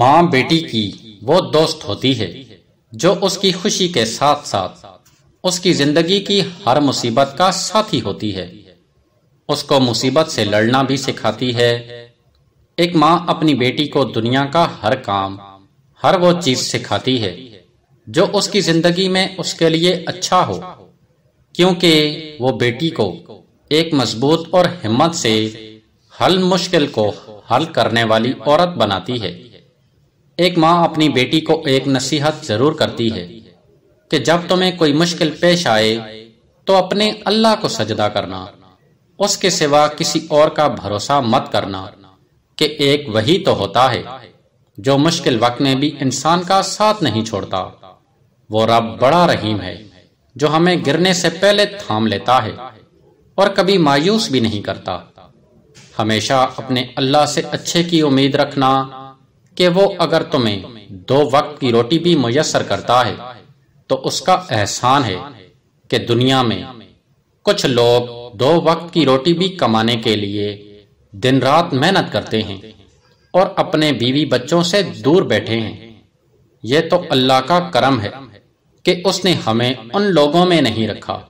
माँ बेटी की वो दोस्त होती है जो उसकी खुशी के साथ साथ उसकी जिंदगी की हर मुसीबत का साथी होती है उसको मुसीबत से लड़ना भी सिखाती है एक माँ अपनी बेटी को दुनिया का हर काम हर वो चीज सिखाती है जो उसकी जिंदगी में उसके लिए अच्छा हो क्योंकि वो बेटी को एक मजबूत और हिम्मत से हल मुश्किल को हल करने वाली औरत बनाती है एक माँ अपनी बेटी को एक नसीहत जरूर करती है कि जब तुम्हें कोई मुश्किल पेश आए तो अपने अल्लाह को सजदा करना उसके सिवा किसी और का भरोसा मत करना कि एक वही तो होता है जो मुश्किल वक्त में भी इंसान का साथ नहीं छोड़ता वो रब बड़ा रहीम है जो हमें गिरने से पहले थाम लेता है और कभी मायूस भी नहीं करता हमेशा अपने अल्लाह से अच्छे की उम्मीद रखना कि वो अगर तुम्हें दो वक्त की रोटी भी मैसर करता है तो उसका एहसान है कि दुनिया में कुछ लोग दो वक्त की रोटी भी कमाने के लिए दिन रात मेहनत करते हैं और अपने बीवी बच्चों से दूर बैठे हैं यह तो अल्लाह का करम है कि उसने हमें उन लोगों में नहीं रखा